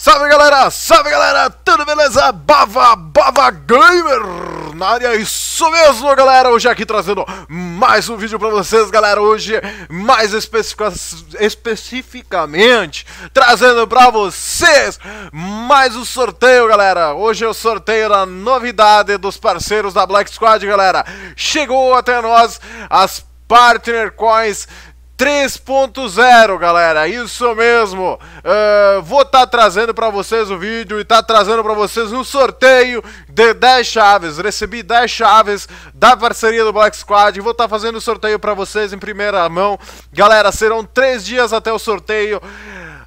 Salve galera, salve galera, tudo beleza? Bava, Bava Gamer na área, isso mesmo galera, hoje aqui trazendo mais um vídeo pra vocês galera, hoje mais especifica especificamente trazendo pra vocês mais um sorteio galera, hoje é o sorteio da novidade dos parceiros da Black Squad galera, chegou até nós as Partner Coins 3.0, galera, isso mesmo. Uh, vou estar tá trazendo para vocês o vídeo e tá trazendo para vocês um sorteio de 10 chaves. Recebi 10 chaves da parceria do Black Squad e vou estar tá fazendo o sorteio para vocês em primeira mão. Galera, serão 3 dias até o sorteio.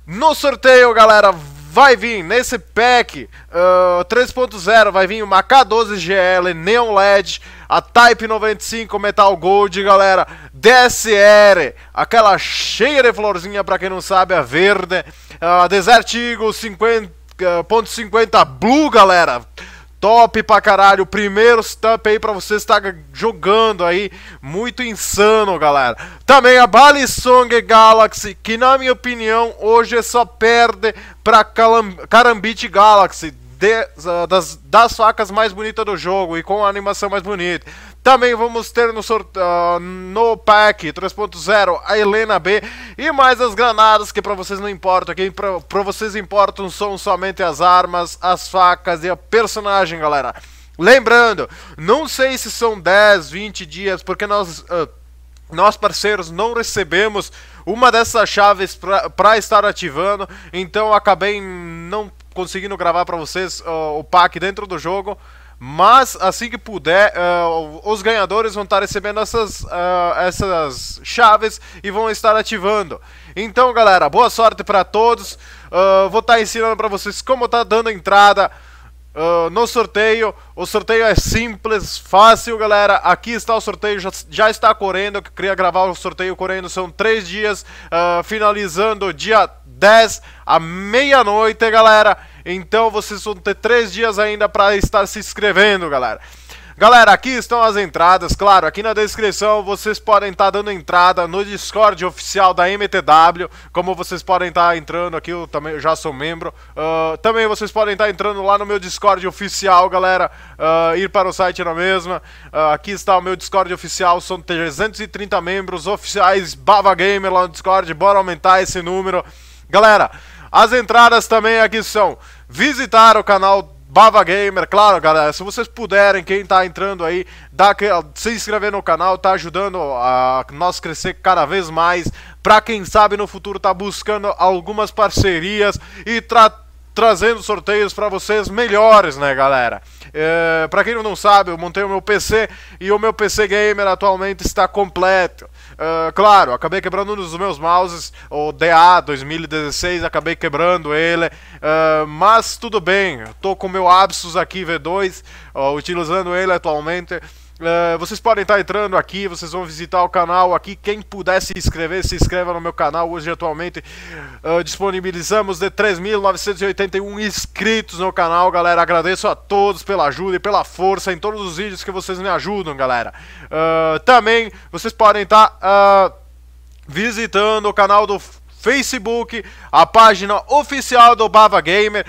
No sorteio, galera, vai vir nesse pack uh, eh, 3.0, vai vir uma K12 GL Neon LED a Type 95 Metal Gold, galera, DSR, aquela cheia de florzinha, pra quem não sabe, a verde, a Desert Eagle 50.50 eh, Blue, galera, top pra caralho. Primeiro stamp aí pra você estar jogando aí. Muito insano, galera. Também a Balisong Galaxy, que na minha opinião hoje só perde pra Carambit Galaxy de, ah, das, das facas mais bonitas do jogo e com a animação mais bonita. Também vamos ter no, uh, no pack 3.0 a Helena B e mais as granadas que para vocês não importam. Quem para vocês importam são somente as armas, as facas e a personagem, galera. Lembrando, não sei se são 10, 20 dias, porque nós, uh, nós parceiros não recebemos uma dessas chaves para estar ativando, então acabei não conseguindo gravar para vocês uh, o pack dentro do jogo. Mas assim que puder, uh, os ganhadores vão estar recebendo essas, uh, essas chaves e vão estar ativando. Então, galera, boa sorte para todos. Uh, vou estar tá ensinando para vocês como tá dando entrada no sorteio. O sorteio é simples, fácil, galera. Aqui está o sorteio, já, já está correndo. Eu queria gravar o sorteio correndo, são três dias, finalizando dia 10 à meia-noite, galera. Então vocês vão ter 3 dias ainda para estar se inscrevendo, galera. Galera, aqui estão as entradas, claro, aqui na descrição vocês podem estar tá dando entrada no Discord oficial da MTW, como vocês podem estar tá entrando aqui, eu também já sou membro. Uh, também vocês podem estar tá entrando lá no meu Discord oficial, galera, uh, ir para o site na mesma. Uh, aqui está o meu Discord oficial, são 330 membros oficiais Bava Gamer lá no Discord, bora aumentar esse número. Galera, as entradas também aqui são visitar o canal Bava Gamer, claro, galera, se vocês puderem, quem tá entrando aí, dá, se inscrever no canal, tá ajudando a nós crescer cada vez mais. Pra quem sabe no futuro tá buscando algumas parcerias e tratar trazendo sorteios para vocês melhores, né, galera? É, para quem não sabe, eu montei o meu PC e o meu PC gamer atualmente está completo. É, claro, acabei quebrando um dos meus mouses, o DA 2016, acabei quebrando ele, é, mas tudo bem, estou com o meu Absus aqui V2, utilizando ele atualmente é, vocês podem estar entrando aqui, vocês vão visitar o canal aqui. Quem puder se inscrever, se inscreva no meu canal. Hoje, atualmente, uh, disponibilizamos de 3.981 inscritos no canal, galera. Agradeço a todos pela ajuda e pela força em todos os vídeos que vocês me ajudam, galera. Uh, também, vocês podem estar ah, visitando o canal do Facebook, a página oficial do Bava Gamer.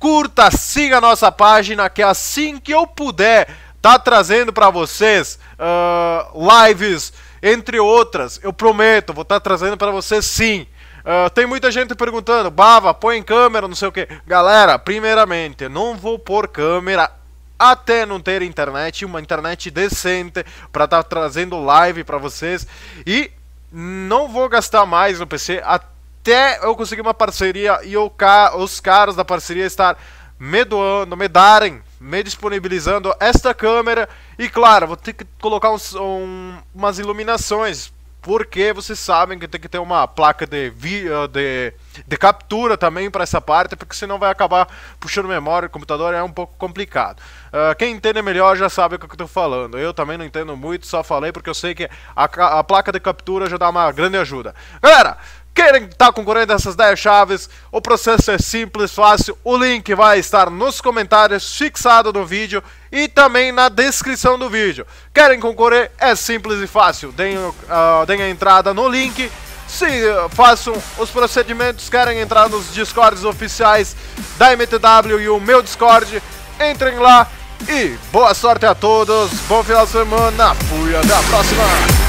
Curta, siga a nossa página, que assim que eu puder tá trazendo para vocês uh, lives, entre outras. Eu prometo, vou estar tá trazendo para vocês sim. Uh, tem muita gente perguntando, Bava, põe câmera, não sei o que. Galera, primeiramente, não vou pôr câmera até não ter internet, uma internet decente para estar tá trazendo live para vocês. E não vou gastar mais no PC até eu conseguir uma parceria e eu, os caras da parceria estar me doando, me darem me disponibilizando esta câmera. E claro, vou ter que colocar uns, um, umas iluminações, porque vocês sabem que tem que ter uma placa de, eh, de, de captura também para essa parte, porque senão vai acabar puxando memória, o computador é um pouco complicado. Uh, quem entende melhor já sabe o que eu estou falando. Eu também não entendo muito, só falei porque eu sei que a, a placa de captura já dá uma grande ajuda. Galera! Querem estar tá concorrendo a essas 10 chaves? O processo é simples, fácil. O link vai estar nos comentários fixado no vídeo e também na descrição do vídeo. Querem concorrer? É simples e fácil. Deem, uh, deem a entrada no link se ah, façam os procedimentos, querem entrar nos discords oficiais da MTW e o meu Discord, entrem lá e boa sorte a todos, bom final de semana, fui até a próxima!